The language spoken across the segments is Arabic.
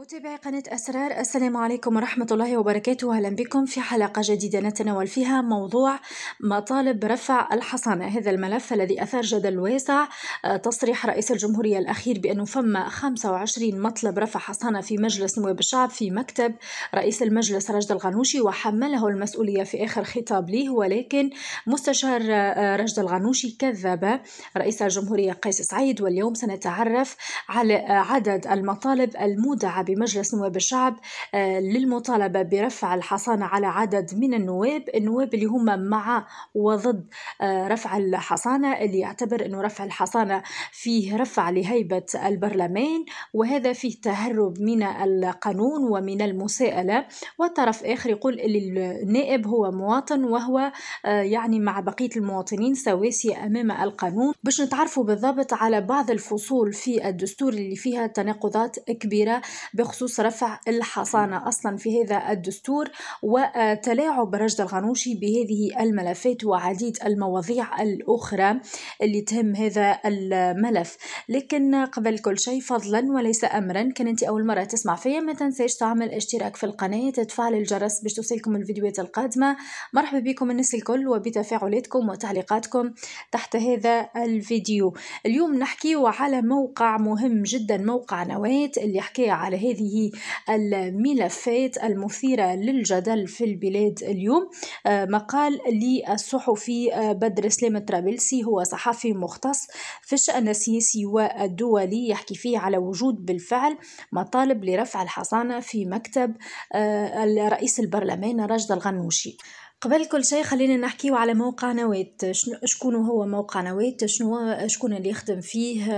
متابعي قناة أسرار السلام عليكم ورحمة الله وبركاته أهلا بكم في حلقة جديدة نتناول فيها موضوع مطالب رفع الحصانة هذا الملف الذي أثار جدل واسع آه، تصريح رئيس الجمهورية الأخير بأنه فما 25 مطلب رفع حصانة في مجلس نواب الشعب في مكتب رئيس المجلس رشد الغنوشي وحمله المسؤولية في آخر خطاب ليه ولكن مستشار آه، رشد الغنوشي كذب رئيس الجمهورية قيس سعيد واليوم سنتعرف على عدد المطالب المودعة بمجلس نواب الشعب آه، للمطالبة برفع الحصانة على عدد من النواب النواب اللي هما مع وضد آه، رفع الحصانة اللي يعتبر أنه رفع الحصانة فيه رفع لهيبة البرلمان وهذا فيه تهرب من القانون ومن المساءلة وطرف آخر يقول النائب هو مواطن وهو آه، يعني مع بقية المواطنين سواسية أمام القانون باش نتعرفوا بالضبط على بعض الفصول في الدستور اللي فيها تناقضات كبيرة بخصوص رفع الحصانة أصلا في هذا الدستور وتلاعب رشد الغنوشي بهذه الملفات وعديد المواضيع الأخرى اللي تهم هذا الملف لكن قبل كل شيء فضلا وليس أمرا كان أنت أول مرة تسمع فيا ما تنساش تعمل اشتراك في القناة تفعل الجرس باش توصلكم الفيديوهات القادمة مرحبا بكم الناس الكل وبتفاعلاتكم وتعليقاتكم تحت هذا الفيديو اليوم نحكي على موقع مهم جدا موقع نواة اللي حكي على هذا هذه الملفات المثيرة للجدل في البلاد اليوم آه، مقال للصحفي آه، بدر سلام الطرابلسي هو صحفي مختص في الشأن السياسي والدولي يحكي فيه على وجود بالفعل مطالب لرفع الحصانة في مكتب آه، رئيس البرلمان راشد الغنوشي قبل كل شيء خلينا نحكيو على موقع نويت شنو شكون هو موقع نويت شنو شكون اللي يخدم فيه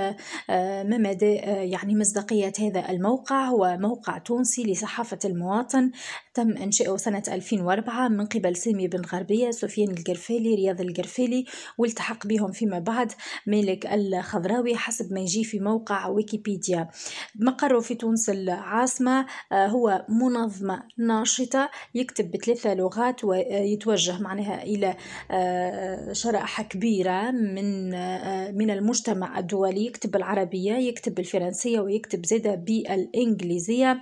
آه، ما مدى آه، يعني مصداقية هذا الموقع هو موقع تونسي لصحافة المواطن تم إنشائه سنة 2004 من قبل سامي بن غربية سفيان القرفالي رياض القرفالي والتحق بهم فيما بعد مالك الخضراوي حسب ما يجي في موقع ويكيبيديا مقره في تونس العاصمة آه، هو منظمة ناشطة يكتب بثلاثة لغات ويتوجه معناها إلى آه، شرائح كبيرة من آه، من المجتمع الدولي يكتب العربية يكتب الفرنسية ويكتب زادة بالإنجليزية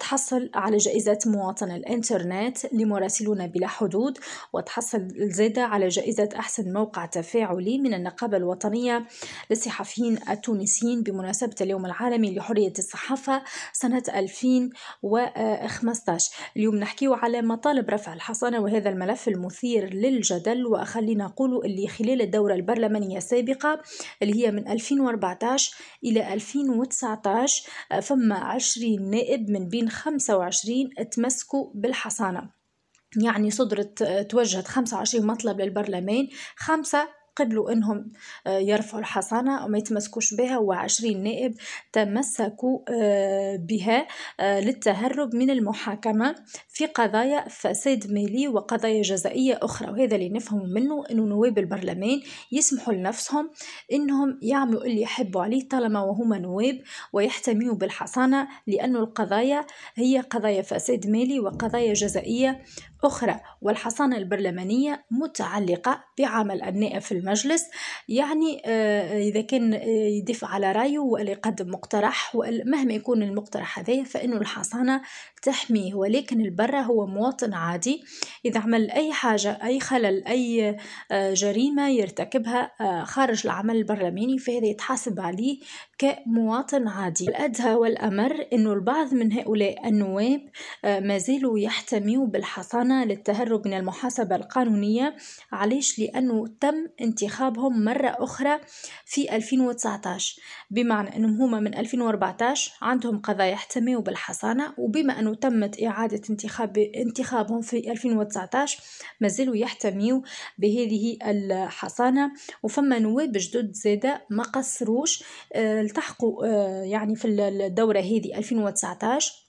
تحصل على جائزة مواطن مواطن الانترنت لمراسلون بلا حدود وتحصل زيادة على جائزة أحسن موقع تفاعلي من النقابة الوطنية للصحفيين التونسيين بمناسبة اليوم العالمي لحرية الصحافة سنة 2015 اليوم نحكيو على مطالب رفع الحصانة وهذا الملف المثير للجدل وخلينا نقول اللي خلال الدورة البرلمانية السابقة اللي هي من 2014 إلى 2019 فما 20 نائب من بين 25 تمسكوا يمسكوا بالحصانة يعني صدرت آه، توجهت 25 مطلب للبرلمان خمسة قبلوا انهم آه، يرفعوا الحصانه وما يتمسكوش بها وعشرين نائب تمسكوا آه، بها آه، للتهرب من المحاكمه في قضايا فساد مالي وقضايا جزائيه اخرى وهذا اللي نفهم منه انه نواب البرلمان يسمحوا لنفسهم انهم يعملوا اللي يحبوا عليه طالما وهما نواب ويحتميوا بالحصانه لانه القضايا هي قضايا فساد مالي وقضايا جزائيه أخرى والحصانة البرلمانية متعلقة بعمل النائب في المجلس يعني آه، إذا كان آه، يدافع على رأيه ولا يقدم مقترح مهما يكون المقترح هذا فإن الحصانة تحميه ولكن البرة هو مواطن عادي إذا عمل أي حاجة أي خلل أي آه، جريمة يرتكبها خارج العمل البرلماني فهذا يتحاسب عليه كمواطن عادي الأدهى والأمر أنه البعض من هؤلاء النواب آه، ما زالوا يحتميوا بالحصانة للتهرب من المحاسبة القانونية علاش لأنه تم انتخابهم مرة أخرى في 2019 بمعنى أنهم هما من 2014 عندهم قضايا يحتميوا بالحصانة وبما أنه تمت إعادة انتخاب انتخابهم في 2019 ما زالوا يحتميوا بهذه الحصانة وفما نواب جدد زادة ما قصروش آه، التحقوا آه، يعني في الدورة هذه 2019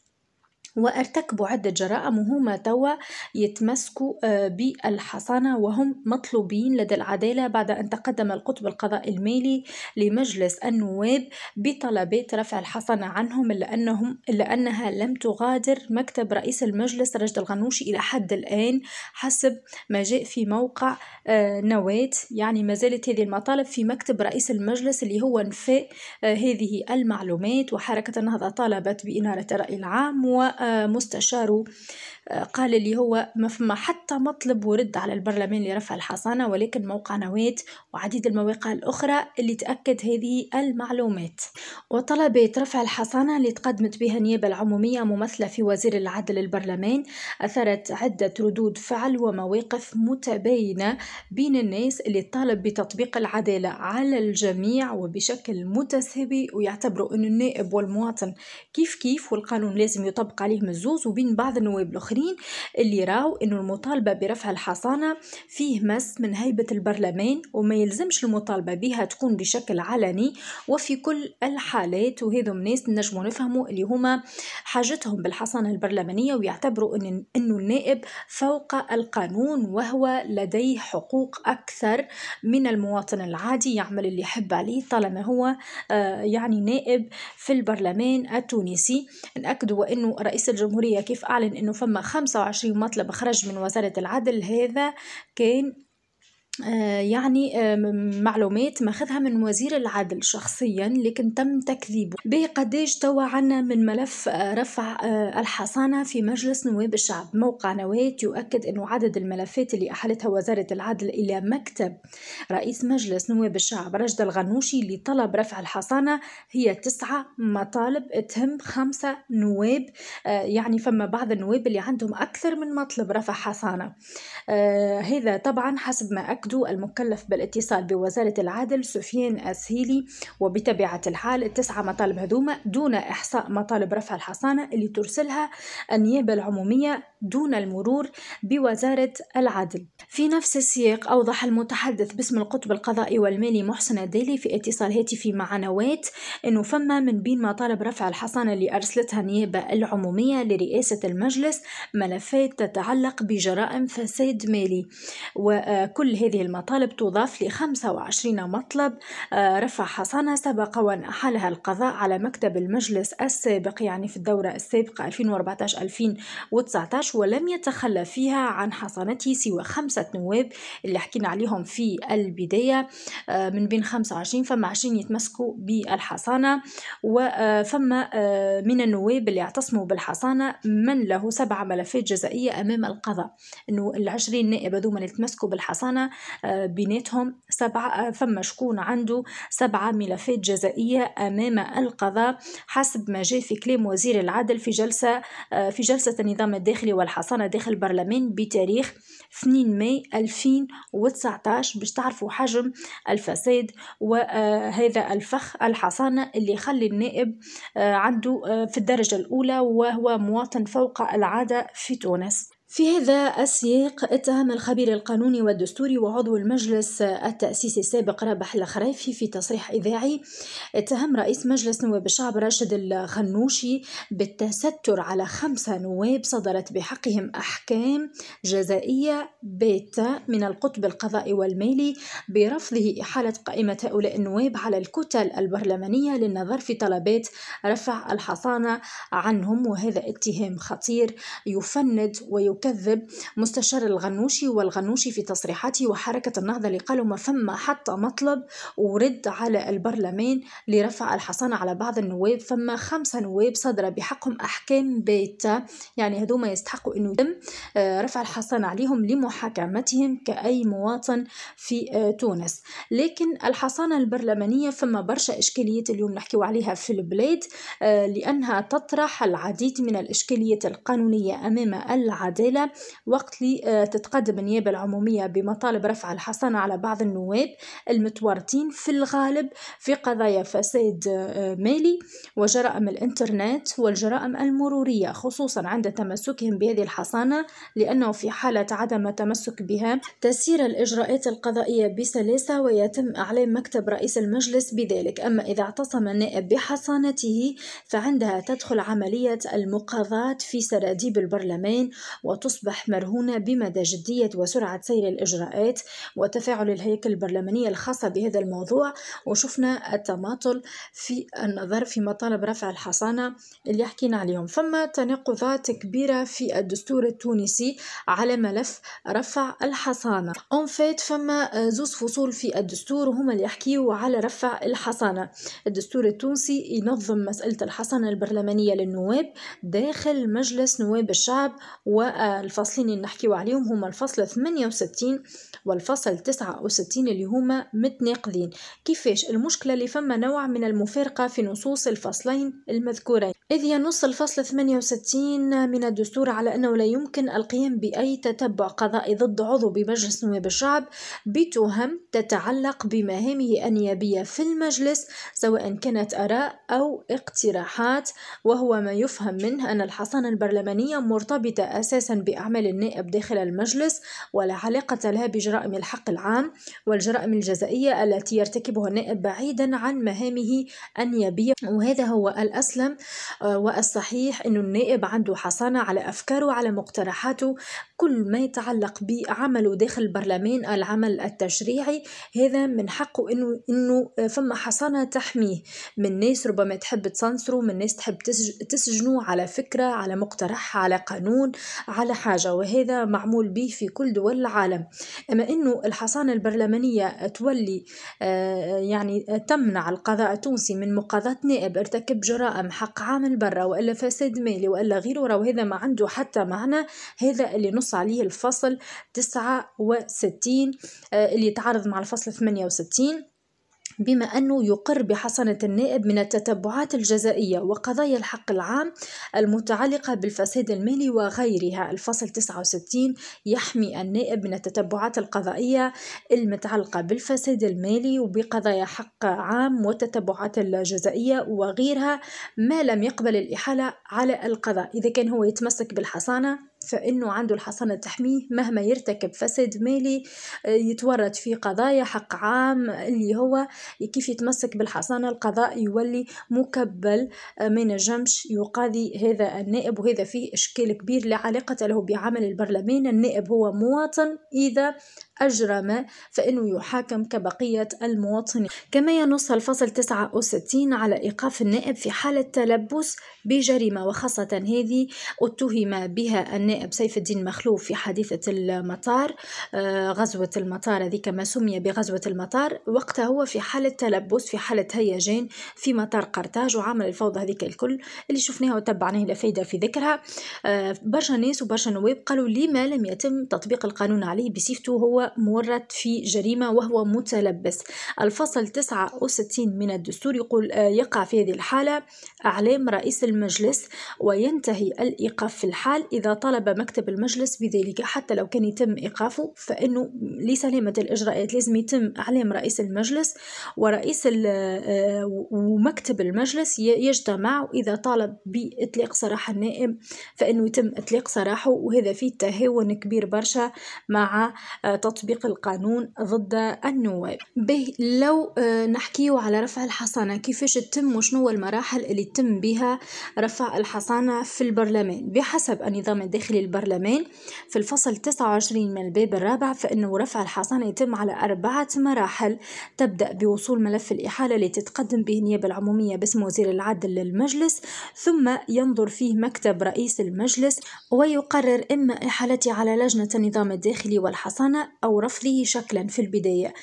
وارتكبوا عدة جرائم وهما توا يتمسكوا آه، بالحصانة وهم مطلوبين لدى العدالة بعد أن تقدم القطب القضائي المالي لمجلس النواب بطلبات رفع الحصانة عنهم لأنهم لأنها لم تغادر مكتب رئيس المجلس رشد الغنوشي إلى حد الآن حسب ما جاء في موقع آه، نواة يعني ما زالت هذه المطالب في مكتب رئيس المجلس اللي هو انفاء آه، هذه المعلومات وحركة النهضة طالبت بإنارة الرأي العام و مستشاره آه، قال اللي هو ما فما حتى مطلب ورد على البرلمان لرفع الحصانة ولكن موقع نواة وعديد المواقع الأخرى اللي تأكد هذه المعلومات وطلبات رفع الحصانة اللي تقدمت بها النيابة العمومية ممثلة في وزير العدل البرلمان أثرت عدة ردود فعل ومواقف متباينة بين الناس اللي تطالب بتطبيق العدالة على الجميع وبشكل متساوي ويعتبروا أن النائب والمواطن كيف كيف والقانون لازم يطبق عليه عليه مزوز وبين بعض النواب الاخرين اللي راو انه المطالبه برفع الحصانه فيه مس من هيبه البرلمان وما يلزمش المطالبه بها تكون بشكل علني وفي كل الحالات وهذو الناس نجمو نفهموا اللي هما حاجتهم بالحصانه البرلمانيه ويعتبروا ان انه النائب فوق القانون وهو لديه حقوق اكثر من المواطن العادي يعمل اللي يحب عليه طالما هو آه، يعني نائب في البرلمان التونسي ناكدوا انه رئيس الجمهورية كيف أعلن أنه فما 25 مطلب خرج من وزارة العدل هذا كان آه، يعني آه، معلومات ماخذها من وزير العدل شخصيا لكن تم تكذيبه بقديش توا عنا من ملف آه، رفع الحصانة في مجلس نواب الشعب موقع نواة يؤكد أن عدد الملفات اللي أحالتها وزارة العدل إلى مكتب رئيس مجلس نواب الشعب رجد الغنوشي لطلب رفع الحصانة هي تسعة مطالب تهم خمسة نواب يعني فما بعض النواب اللي عندهم أكثر من مطلب رفع حصانة هذا طبعا حسب ما أكد عقده المكلف بالاتصال بوزارة العدل سفيان السهيلي وبطبيعة الحال التسعة مطالب هذوما دون إحصاء مطالب رفع الحصانة اللي ترسلها النيابة العمومية دون المرور بوزارة العدل في نفس السياق أوضح المتحدث باسم القطب القضائي والمالي محسن الديلي في اتصال هاتفي مع نوات أنه فما من بين مطالب رفع الحصانة اللي أرسلتها النيابة العمومية لرئاسة المجلس ملفات تتعلق بجرائم فساد مالي وكل هذه هذه المطالب تضاف ل 25 مطلب آه، رفع حصانة سبق وأن أحالها القضاء على مكتب المجلس السابق يعني في الدورة السابقة 2014-2019 ولم يتخلى فيها عن حصانته سوى خمسة نواب اللي حكينا عليهم في البداية آه، من بين 25 فما 20 يتمسكوا بالحصانة وفما آه، من النواب اللي اعتصموا بالحصانة من له سبع ملفات جزائية أمام القضاء أنه العشرين نائب هذوما اللي تمسكوا بالحصانة آه، بيناتهم سبعة آه، فما شكون عنده سبعة ملفات جزائية أمام القضاء حسب ما جاء في كلام وزير العدل في جلسة آه، في جلسة النظام الداخلي والحصانة داخل البرلمان بتاريخ 2 ماي 2019 باش تعرفوا حجم الفساد وهذا الفخ الحصانة اللي يخلي النائب عنده في الدرجة الأولى وهو مواطن فوق العادة في تونس في هذا السياق اتهم الخبير القانوني والدستوري وعضو المجلس التأسيسي السابق رابح الخريفي في تصريح إذاعي اتهم رئيس مجلس نواب الشعب راشد الخنوشي بالتستر على خمسة نواب صدرت بحقهم أحكام جزائية باتة من القطب القضائي والمالي برفضه إحالة قائمة هؤلاء النواب على الكتل البرلمانية للنظر في طلبات رفع الحصانة عنهم وهذا اتهام خطير يفند ويكون المكذب مستشار الغنوشي والغنوشي في تصريحاته وحركة النهضة اللي قالوا ما فما حتى مطلب ورد على البرلمان لرفع الحصانة على بعض النواب فما خمسة نواب صدر بحقهم أحكام بيتا يعني هدوما يستحقوا أنه يتم آه، رفع الحصانة عليهم لمحاكمتهم كأي مواطن في آه، تونس لكن الحصانة البرلمانية فما برشا إشكاليات اليوم نحكيو عليها في البلاد آه، لأنها تطرح العديد من الإشكاليات القانونية أمام العداء الرسالة وقت لي آه، تتقدم النيابة العمومية بمطالب رفع الحصانة على بعض النواب المتورطين في الغالب في قضايا فساد آه، مالي وجرائم الإنترنت والجرائم المرورية خصوصا عند تمسكهم بهذه الحصانة لأنه في حالة عدم تمسك بها تسير الإجراءات القضائية بسلاسة ويتم إعلام مكتب رئيس المجلس بذلك أما إذا اعتصم النائب بحصانته فعندها تدخل عملية المقاضاة في سراديب البرلمان و وتصبح مرهونة بمدى جدية وسرعة سير الإجراءات وتفاعل الهيكل البرلمانية الخاصة بهذا الموضوع وشفنا التماطل في النظر في مطالب رفع الحصانة اللي حكينا عليهم فما تناقضات كبيرة في الدستور التونسي على ملف رفع الحصانة اون فيت فما زوز فصول في الدستور وهما اللي يحكيوا على رفع الحصانة الدستور التونسي ينظم مسألة الحصانة البرلمانية للنواب داخل مجلس نواب الشعب و الفصلين اللي نحكيو عليهم هما الفصل 68 والفصل 69 اللي هما متناقضين كيفاش المشكله اللي فما نوع من المفارقه في نصوص الفصلين المذكورين إذ ينص الفصل 68 من الدستور على أنه لا يمكن القيام بأي تتبع قضائي ضد عضو بمجلس نواب الشعب بتهم تتعلق بمهامه النيابية في المجلس سواء كانت آراء أو اقتراحات وهو ما يفهم منه أن الحصانة البرلمانية مرتبطة أساسا بأعمال النائب داخل المجلس ولا علاقة لها بجرائم الحق العام والجرائم الجزائية التي يرتكبها النائب بعيدا عن مهامه النيابية وهذا هو الأسلم آه، والصحيح أن النائب عنده حصانة على أفكاره على مقترحاته كل ما يتعلق بعمله داخل البرلمان العمل التشريعي هذا من حقه انه انه آه، فما حصانه تحميه من ناس ربما تحب تسنسره من ناس تحب تسجنه على فكره على مقترح على قانون على على حاجة وهذا معمول به في كل دول العالم أما أنه الحصانة البرلمانية تولي آه، يعني تمنع القضاء التونسي من مقاضاة نائب ارتكب جرائم حق عامل برا وإلا فساد مالي وإلا غيره وهذا ما عنده حتى معنى هذا اللي نص عليه الفصل 69 آه، اللي يتعارض مع الفصل 68 بما أنه يقر بحسنة النائب من التتبعات الجزائية وقضايا الحق العام المتعلقة بالفساد المالي وغيرها الفصل 69 يحمي النائب من التتبعات القضائية المتعلقة بالفساد المالي وبقضايا حق عام والتتبعات الجزائية وغيرها ما لم يقبل الإحالة على القضاء إذا كان هو يتمسك بالحصانة فإنه عنده الحصانة تحميه مهما يرتكب فساد مالي آه، يتورط في قضايا حق عام اللي هو كيف يتمسك بالحصانة القضاء يولي مكبل آه، ما ينجمش يقاضي هذا النائب وهذا فيه إشكال كبير لا علاقة له بعمل البرلمان النائب هو مواطن إذا أجرم فإنه يحاكم كبقية المواطنين كما ينص الفصل 69 على إيقاف النائب في حالة تلبس بجريمة وخاصة هذه اتهم بها النائب سيف الدين مخلوف في حادثة المطار آه، غزوة المطار هذه كما سمي بغزوة المطار وقتها هو في حالة تلبس في حالة هيجان في مطار قرطاج وعمل الفوضى هذيك الكل اللي شفناها وتبعناه لا فايدة في ذكرها آه، برشا ناس وبرشا نواب قالوا لما لم يتم تطبيق القانون عليه بصفته هو مورد في جريمة وهو متلبس الفصل 69 من الدستور يقول آه، يقع في هذه الحالة أعلام رئيس المجلس وينتهي الإيقاف في الحال إذا طلب مكتب المجلس بذلك حتى لو كان يتم إيقافه فإنه لسلامة الإجراءات لازم يتم أعلام رئيس المجلس ورئيس آه، ومكتب المجلس يجتمع إذا طالب بإطلاق سراح النائب فإنه يتم إطلاق سراحه وهذا فيه تهاون كبير برشا مع آه، تطبيق تطبيق القانون ضد النواب به لو آه، نحكيه على رفع الحصانة كيفاش تتم وشنو المراحل اللي تتم بها رفع الحصانة في البرلمان بحسب النظام الداخلي للبرلمان في الفصل 29 من الباب الرابع فإنه رفع الحصانة يتم على أربعة مراحل تبدأ بوصول ملف الإحالة اللي تتقدم به النيابة العمومية باسم وزير العدل للمجلس ثم ينظر فيه مكتب رئيس المجلس ويقرر إما إحالتي على لجنة النظام الداخلي والحصانة أو رفضه شكلا في البداية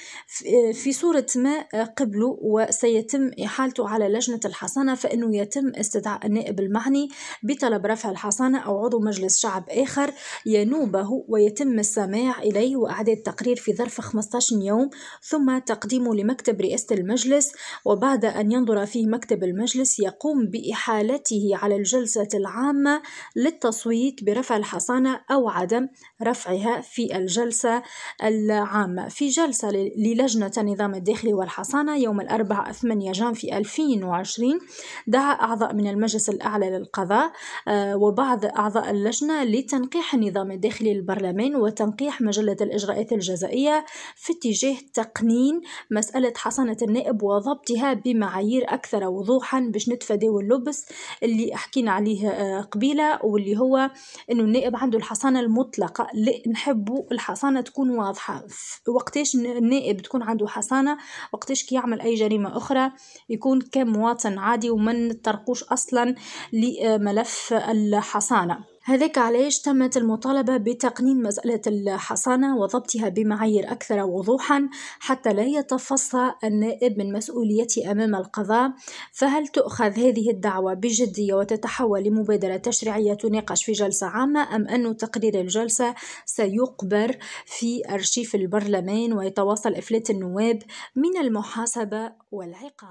في صورة ما آه، قبله وسيتم إحالته على لجنة الحصانة فإنه يتم استدعاء النائب المعني بطلب رفع الحصانة أو عضو مجلس شعب آخر ينوبه ويتم السماع إليه وإعداد تقرير في ظرف 15 يوم ثم تقديمه لمكتب رئاسة المجلس وبعد أن ينظر فيه مكتب المجلس يقوم بإحالته على الجلسة العامة للتصويت برفع الحصانة أو عدم رفعها في الجلسة العامة في جلسة للجنة النظام الداخلي والحصانة يوم الأربعاء 8 جانفي 2020 دعا أعضاء من المجلس الأعلى للقضاء آه، وبعض أعضاء اللجنة لتنقيح النظام الداخلي للبرلمان وتنقيح مجلة الإجراءات الجزائية في اتجاه تقنين مسألة حصانة النائب وضبطها بمعايير أكثر وضوحا باش نتفاداو اللبس اللي حكينا عليه آه، قبيلة واللي هو أنه النائب عنده الحصانة المطلقة لا نحبوا الحصانة تكون واضحه وقتاش النائب تكون عنده حصانه وقتاش كيعمل اي جريمه اخرى يكون كمواطن عادي ومن ترقوش اصلا لملف الحصانه هذاك علاش تمت المطالبة بتقنين مسألة الحصانة وضبطها بمعايير أكثر وضوحا حتى لا يتفصى النائب من مسؤوليته أمام القضاء فهل تؤخذ هذه الدعوة بجدية وتتحول لمبادرة تشريعية تناقش في جلسة عامة أم أن تقرير الجلسة سيقبر في أرشيف البرلمان ويتواصل إفلات النواب من المحاسبة والعقاب